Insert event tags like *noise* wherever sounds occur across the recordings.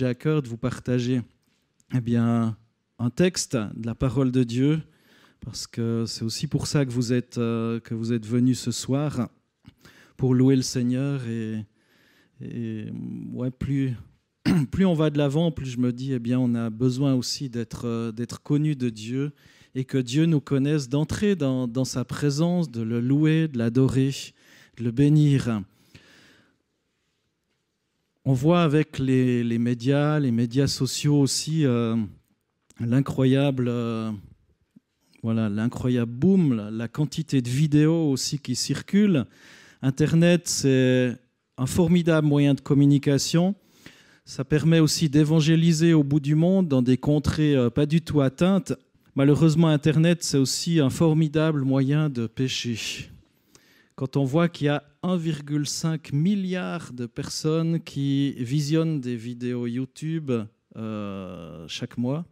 J'accorde, à cœur de vous partager eh bien, un texte de la parole de Dieu, parce que c'est aussi pour ça que vous êtes, euh, que vous êtes venus ce soir, pour louer le Seigneur. Et, ouais, plus, *clears throat* plus on va de l'avant, plus je me dis, eh bien, on a besoin aussi d'être euh, d'être connu de Dieu et que Dieu nous connaisse, d'entrer dans, dans, sa présence, de le louer, de l'adorer, de le bénir on voit avec les, médias, les médias sociaux aussi, euh, l'incroyable euh, voilà, l'incroyable boom, la, quantité de vidéos aussi qui circulent. Internet, c'est un formidable moyen de communication. Ça permet aussi d'évangéliser au bout du monde dans des contrées euh, pas du tout atteintes. Malheureusement, Internet, c'est aussi un formidable moyen de pécher quand on voit qu'il y a 1,5 milliard de personnes qui visionnent des vidéos YouTube euh, chaque mois,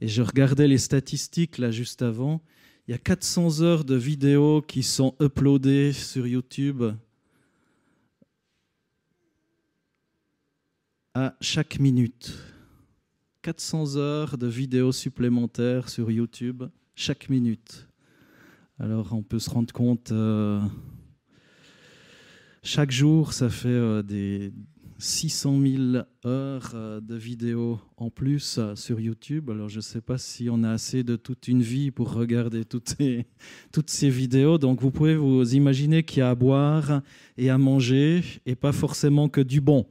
et je regardais les statistiques là juste avant, il y a 400 heures de vidéos qui sont uploadées sur YouTube à chaque minute. 400 heures de vidéos supplémentaires sur YouTube chaque minute. Alors on peut se rendre compte euh, chaque jour, ça fait euh, des 600 000 heures euh, de vidéos en plus euh, sur YouTube. Alors je ne sais pas si on a assez de toute une vie pour regarder toutes ces, *laughs* toutes ces vidéos. Donc vous pouvez vous imaginer qu'il y a à boire et à manger et pas forcément que du bon.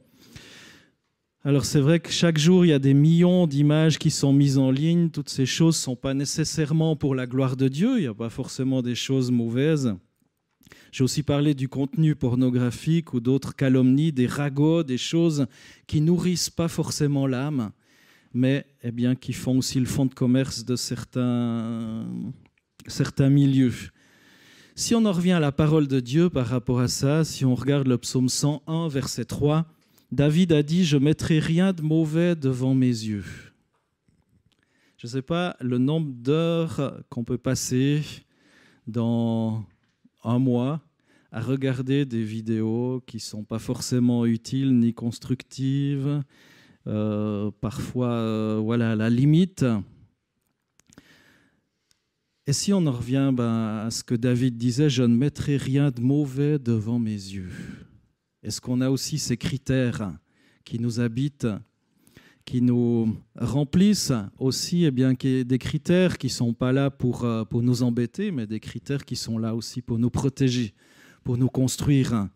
Alors c'est vrai que chaque jour, il y a des millions d'images qui sont mises en ligne. Toutes ces choses ne sont pas nécessairement pour la gloire de Dieu. Il n'y a pas forcément des choses mauvaises. J'ai aussi parlé du contenu pornographique ou d'autres calomnies, des ragots, des choses qui nourrissent pas forcément l'âme, mais eh bien, qui font aussi le fond de commerce de certains, certains milieux. Si on en revient à la parole de Dieu par rapport à ça, si on regarde le psaume 101, verset 3, David a dit, je mettrai rien de mauvais devant mes yeux. Je ne sais pas le nombre d'heures qu'on peut passer dans un mois à regarder des vidéos qui ne sont pas forcément utiles ni constructives, euh, parfois euh, voilà, à la limite. Et si on en revient ben, à ce que David disait, je ne mettrai rien de mauvais devant mes yeux. Est-ce qu'on a aussi ces critères qui nous habitent qui nous remplissent aussi eh bien, des critères qui ne sont pas là pour, euh, pour nous embêter, mais des critères qui sont là aussi pour nous protéger, pour nous construire.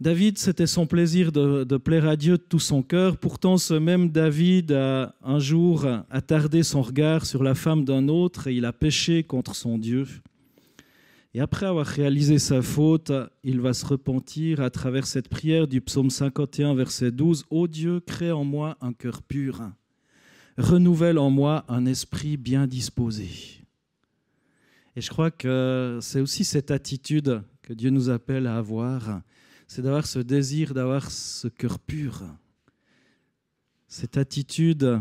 David, c'était son plaisir de, de, plaire à Dieu de tout son cœur. Pourtant, ce même David a un jour attardé son regard sur la femme d'un autre et il a péché contre son Dieu. Et après avoir réalisé sa faute, il va se repentir à travers cette prière du psaume 51, verset 12. Ô Dieu, crée en moi un cœur pur, renouvelle en moi un esprit bien disposé. Et je crois que c'est aussi cette attitude que Dieu nous appelle à avoir, c'est d'avoir ce désir, d'avoir ce cœur pur, cette attitude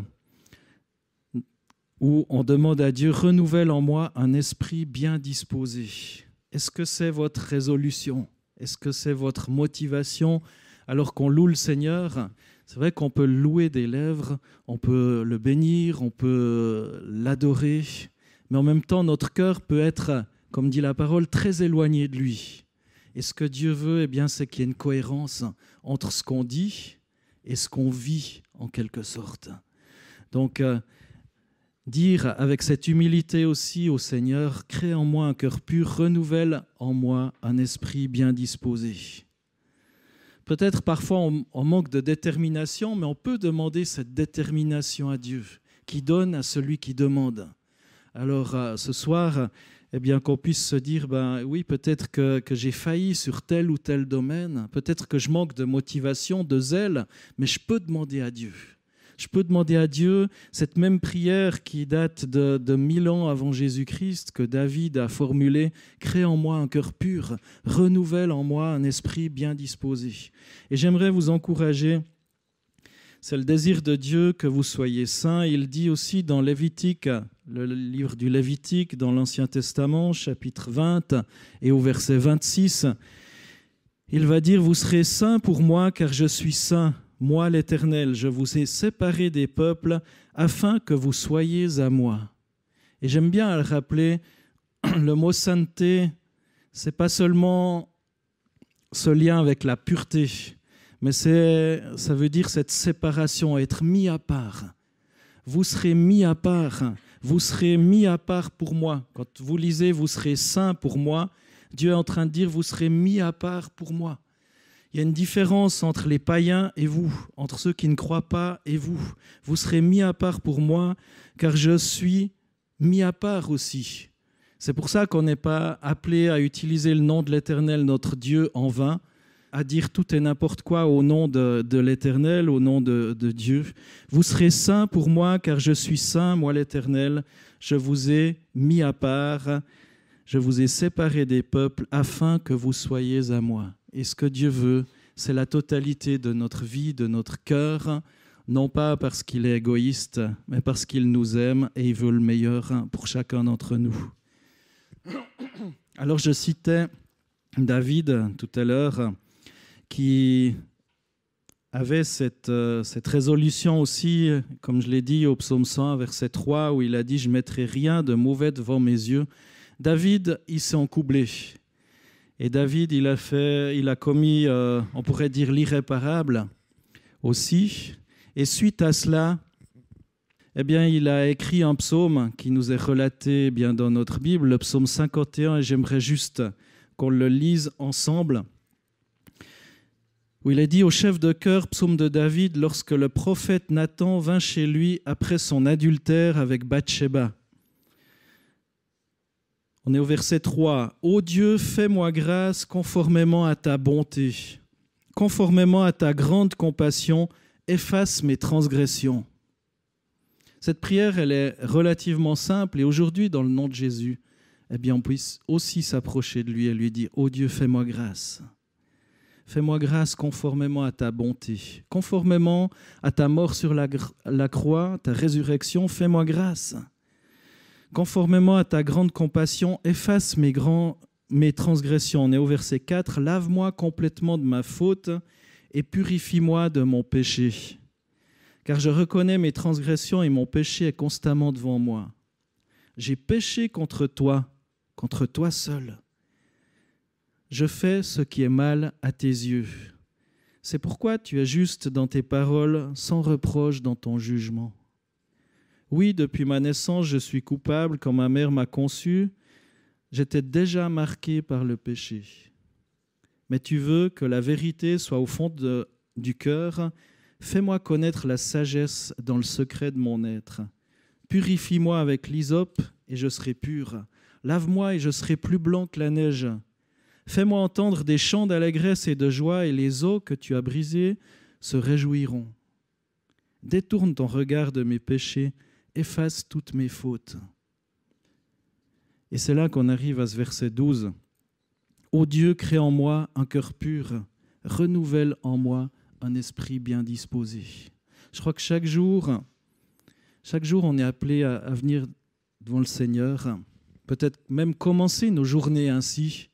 où on demande à Dieu, renouvelle en moi un esprit bien disposé. Est-ce que c'est votre résolution Est-ce que c'est votre motivation alors qu'on loue le Seigneur C'est vrai qu'on peut louer des lèvres, on peut le bénir, on peut l'adorer, mais en même temps notre cœur peut être, comme dit la parole, très éloigné de lui. Et ce que Dieu veut, eh bien, c'est qu'il y ait une cohérence entre ce qu'on dit et ce qu'on vit, en quelque sorte. Donc, euh, Dire avec cette humilité aussi au Seigneur, crée en moi un cœur pur, renouvelle en moi un esprit bien disposé. Peut-être parfois on, manque de détermination, mais on peut demander cette détermination à Dieu, qui donne à celui qui demande. Alors euh, ce soir, eh bien qu'on puisse se dire, ben oui, peut-être que, que j'ai failli sur tel ou tel domaine, peut-être que je manque de motivation, de zèle, mais je peux demander à Dieu je peux demander à Dieu cette même prière qui date de, de mille ans avant Jésus-Christ que David a formulée Crée en moi un cœur pur, renouvelle en moi un esprit bien disposé. Et j'aimerais vous encourager. C'est le désir de Dieu que vous soyez saints. Il dit aussi dans Lévitique, le livre du Lévitique, dans l'Ancien Testament, chapitre 20 et au verset 26, il va dire, Vous serez saints pour moi car je suis saint. Moi l'Éternel, je vous ai séparé des peuples afin que vous soyez à moi. Et j'aime bien le rappeler, *clears throat* le mot sainteté, c'est pas seulement ce lien avec la pureté, mais c'est ça veut dire cette séparation, être mis à part. Vous serez mis à part, vous serez mis à part pour moi. Quand vous lisez, vous serez saint pour moi, Dieu est en train de dire, vous serez mis à part pour moi. Il y a une différence entre les païens et vous, entre ceux qui ne croient pas et vous. Vous serez mis à part pour moi, car je suis mis à part aussi. C'est pour ça qu'on n'est pas appelé à utiliser le nom de l'Éternel, notre Dieu, en vain, à dire tout et n'importe quoi au nom de, l'Éternel, au nom de, Dieu. Vous serez saints pour moi, car je suis saint, moi l'Éternel. Je vous ai mis à part, je vous ai séparé des peuples, afin que vous soyez à moi. Et ce que Dieu veut, c'est la totalité de notre vie, de notre cœur, non pas parce qu'il est égoïste, mais parce qu'il nous aime et il veut le meilleur pour chacun d'entre nous. Alors je citais David tout à l'heure, qui avait cette, euh, cette résolution aussi, comme je l'ai dit au psaume 100, verset 3, où il a dit, je mettrai rien de mauvais devant mes yeux. David, il s'est encoublé. Et David, il a, fait, il a commis, euh, on pourrait dire, l'irréparable aussi. Et suite à cela, eh bien, il a écrit un psaume qui nous est relaté bien dans notre Bible, le psaume 51, et j'aimerais juste qu'on le lise ensemble, où il est dit au chef de cœur, psaume de David, lorsque le prophète Nathan vint chez lui après son adultère avec Bathsheba. On est au verset 3. Ô Dieu, fais-moi grâce conformément à ta bonté, conformément à ta grande compassion, efface mes transgressions. Cette prière, elle est relativement simple et aujourd'hui, dans le nom de Jésus, eh bien, on puisse aussi s'approcher de lui et lui dire, ô Dieu, fais-moi grâce. Fais-moi grâce conformément à ta bonté, conformément à ta mort sur la, la croix, ta résurrection, fais-moi grâce. Conformément à ta grande compassion, efface mes, grands, mes transgressions. On est au verset 4. Lave-moi complètement de ma faute et purifie-moi de mon péché. Car je reconnais mes transgressions et mon péché est constamment devant moi. J'ai péché contre toi, contre toi seul. Je fais ce qui est mal à tes yeux. C'est pourquoi tu es juste dans tes paroles, sans reproche dans ton jugement. Oui, depuis ma naissance, je suis coupable quand ma mère m'a conçu. J'étais déjà marqué par le péché. Mais tu veux que la vérité soit au fond du cœur. Fais-moi connaître la sagesse dans le secret de mon être. Purifie-moi avec l'hysope et je serai pur. Lave-moi et je serai plus blanc que la neige. Fais-moi entendre des chants d'allégresse et de joie, et les eaux que tu as brisées se réjouiront. Détourne ton regard de mes péchés efface toutes mes fautes. Et c'est là qu'on arrive à ce verset 12. Ô Dieu, crée en moi un cœur pur, renouvelle en moi un esprit bien disposé. Je crois que chaque jour, chaque jour, on est appelé à, venir devant le Seigneur, peut-être même commencer nos journées ainsi,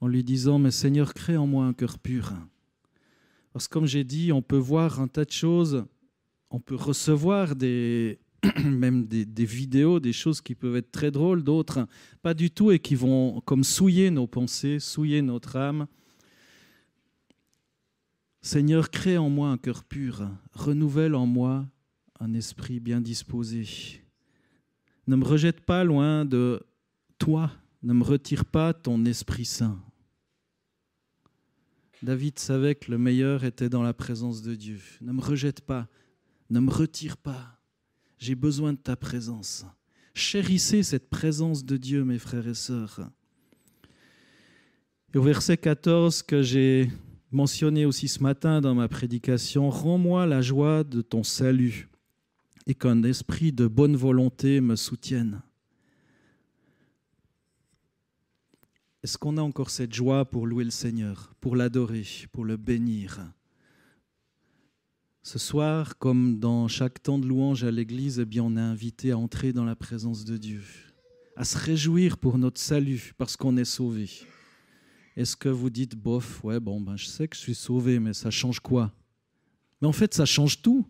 en lui disant, mais Seigneur, crée en moi un cœur pur. Parce que comme j'ai dit, on peut voir un tas de choses, on peut recevoir des, *clears throat* même des, vidéos, des choses qui peuvent être très drôles, d'autres pas du tout, et qui vont comme souiller nos pensées, souiller notre âme. Seigneur, crée en moi un cœur pur, renouvelle en moi un esprit bien disposé. Ne me rejette pas loin de toi, ne me retire pas ton Esprit Saint. David savait que le meilleur était dans la présence de Dieu. Ne me rejette pas, ne me retire pas. J'ai besoin de ta présence. Chérissez cette présence de Dieu, mes frères et sœurs. au verset 14 que j'ai mentionné aussi ce matin dans ma prédication, Rends-moi la joie de ton salut et qu'un esprit de bonne volonté me soutienne. Est-ce qu'on a encore cette joie pour louer le Seigneur, pour l'adorer, pour le bénir ce soir, comme dans chaque temps de louange à l'Église, eh bien, on est invité à entrer dans la présence de Dieu, à se réjouir pour notre salut, parce qu'on est sauvé. Est-ce que vous dites, bof, ouais, bon, ben, je sais que je suis sauvé, mais ça change quoi Mais en fait, ça change tout.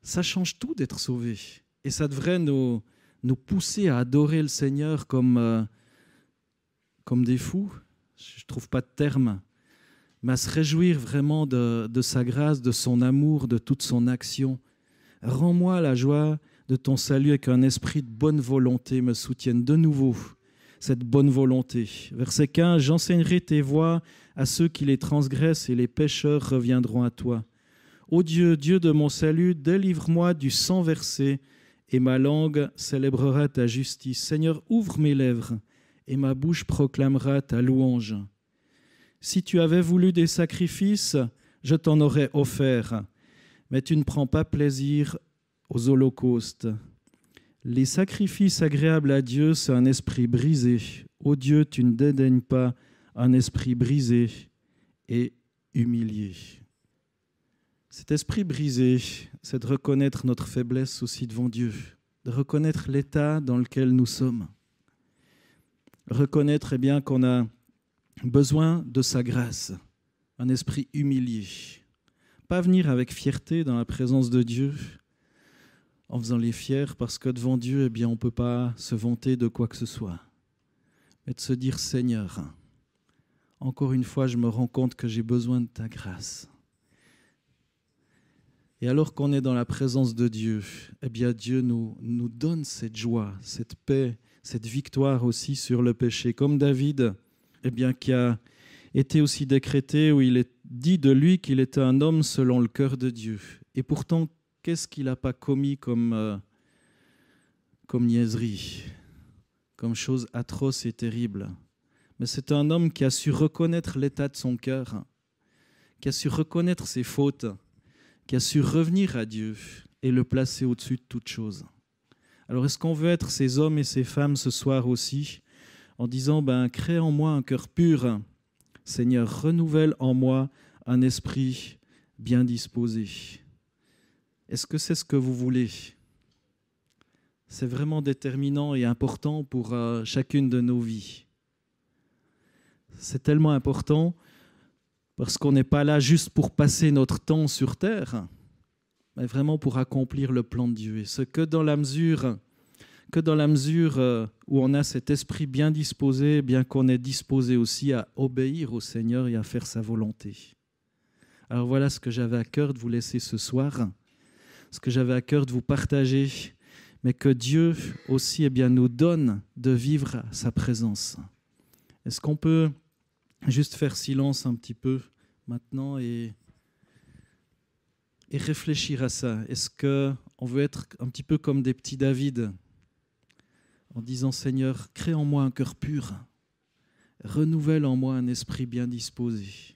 Ça change tout d'être sauvé. Et ça devrait nous, nous pousser à adorer le Seigneur comme, euh, comme des fous. Je ne trouve pas de terme mais à se réjouir vraiment de, sa grâce, de son amour, de toute son action. Rends-moi la joie de ton salut et qu'un esprit de bonne volonté me soutienne de nouveau cette bonne volonté. Verset 15, J'enseignerai tes voies à ceux qui les transgressent et les pécheurs reviendront à toi. Ô Dieu, Dieu de mon salut, délivre-moi du sang versé et ma langue célébrera ta justice. Seigneur, ouvre mes lèvres et ma bouche proclamera ta louange. Si tu avais voulu des sacrifices, je t'en aurais offert, mais tu ne prends pas plaisir aux holocaustes. Les sacrifices agréables à Dieu, c'est un esprit brisé. Ô Dieu, tu ne dédaignes pas un esprit brisé et humilié. Cet esprit brisé, c'est de reconnaître notre faiblesse aussi devant Dieu, de reconnaître l'état dans lequel nous sommes, reconnaître eh bien qu'on a besoin de sa grâce, un esprit humilié. Pas venir avec fierté dans la présence de Dieu en faisant les fiers parce que devant Dieu, eh bien, on ne peut pas se vanter de quoi que ce soit. Mais de se dire Seigneur, encore une fois, je me rends compte que j'ai besoin de ta grâce. Et alors qu'on est dans la présence de Dieu, eh bien Dieu nous, nous donne cette joie, cette paix, cette victoire aussi sur le péché. Comme David, eh bien, qui a été aussi décrété où il est dit de lui qu'il était un homme selon le cœur de Dieu. Et pourtant, qu'est-ce qu'il n'a pas commis comme, euh, comme niaiserie, comme chose atroce et terrible Mais c'est un homme qui a su reconnaître l'état de son cœur, qui a su reconnaître ses fautes, qui a su revenir à Dieu et le placer au-dessus de toute chose. Alors est-ce qu'on veut être ces hommes et ces femmes ce soir aussi en disant, ben, crée en moi un cœur pur, Seigneur, renouvelle en moi un esprit bien disposé. Est-ce que c'est ce que vous voulez C'est vraiment déterminant et important pour euh, chacune de nos vies. C'est tellement important parce qu'on n'est pas là juste pour passer notre temps sur terre, mais vraiment pour accomplir le plan de Dieu. Et ce que dans la mesure que dans la mesure euh, où on a cet esprit bien disposé, bien qu'on est disposé aussi à obéir au Seigneur et à faire sa volonté. Alors voilà ce que j'avais à cœur de vous laisser ce soir, ce que j'avais à cœur de vous partager, mais que Dieu aussi eh bien, nous donne de vivre sa présence. Est-ce qu'on peut juste faire silence un petit peu maintenant et, et réfléchir à ça Est-ce qu'on veut être un petit peu comme des petits David en disant Seigneur, crée en moi un cœur pur, renouvelle en moi un esprit bien disposé.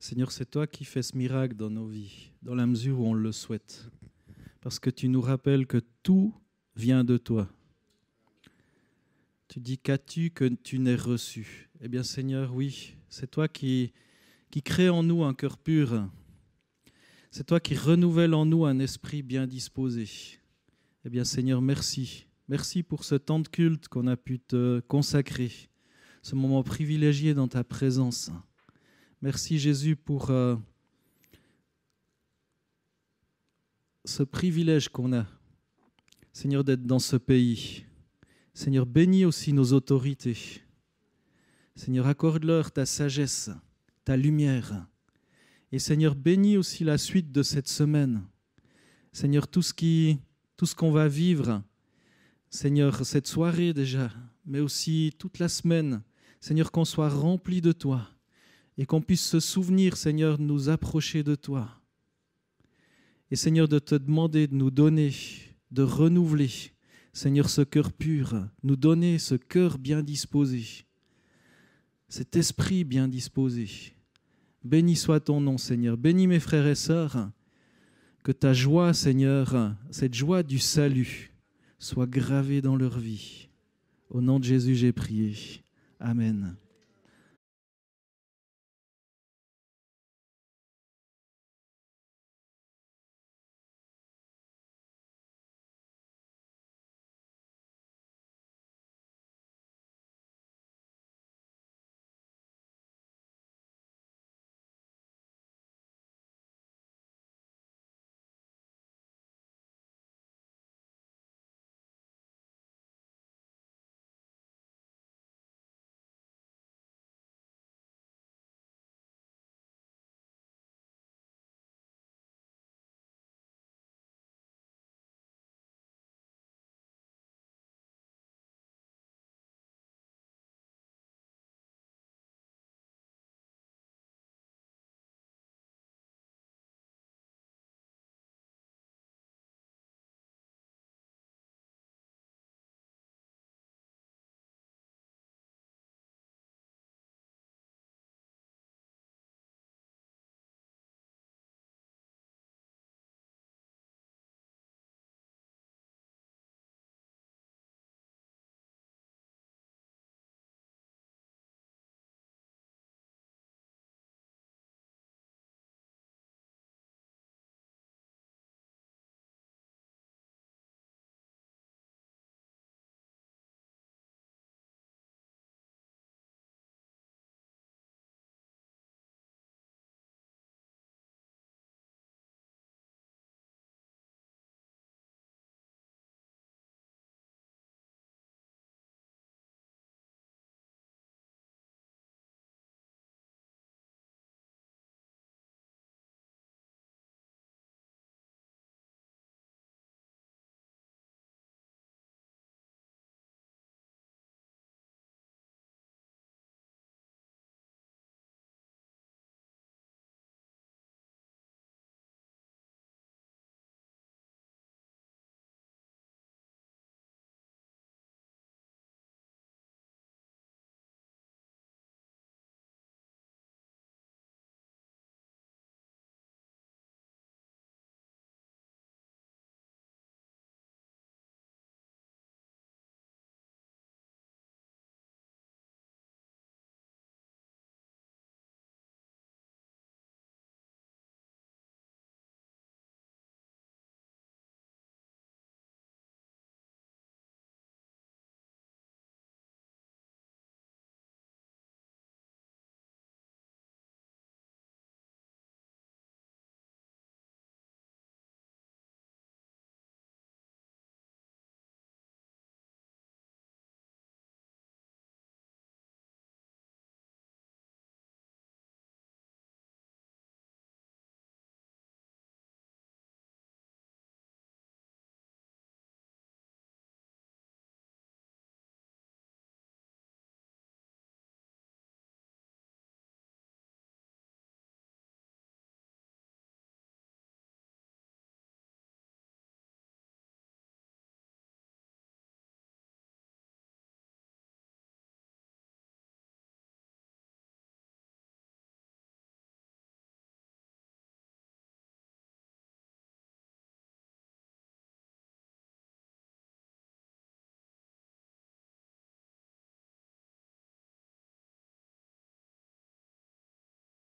Seigneur, c'est toi qui fais ce miracle dans nos vies, dans la mesure où on le souhaite. Parce que tu nous rappelles que tout vient de toi. Tu dis, qu'as-tu que tu n'es reçu Eh bien Seigneur, oui, c'est toi qui, qui crée en nous un cœur pur. C'est toi qui renouvelle en nous un esprit bien disposé. Eh bien Seigneur, merci. Merci pour ce temps de culte qu'on a pu te consacrer, ce moment privilégié dans ta présence. Merci Jésus pour euh, ce privilège qu'on a Seigneur, d'être dans ce pays. Seigneur, bénis aussi nos autorités. Seigneur, accorde-leur ta sagesse, ta lumière. Et Seigneur, bénis aussi la suite de cette semaine. Seigneur, tout ce qui, tout ce qu'on va vivre. Seigneur, cette soirée déjà, mais aussi toute la semaine. Seigneur, qu'on soit rempli de toi et qu'on puisse se souvenir, Seigneur, de nous approcher de toi. Et Seigneur, de te demander de nous donner de renouveler, Seigneur, ce cœur pur, nous donner ce cœur bien disposé, cet esprit bien disposé. Béni soit ton nom, Seigneur. Béni mes frères et sœurs. Que ta joie, Seigneur, cette joie du salut, soit gravée dans leur vie. Au nom de Jésus, j'ai prié. Amen.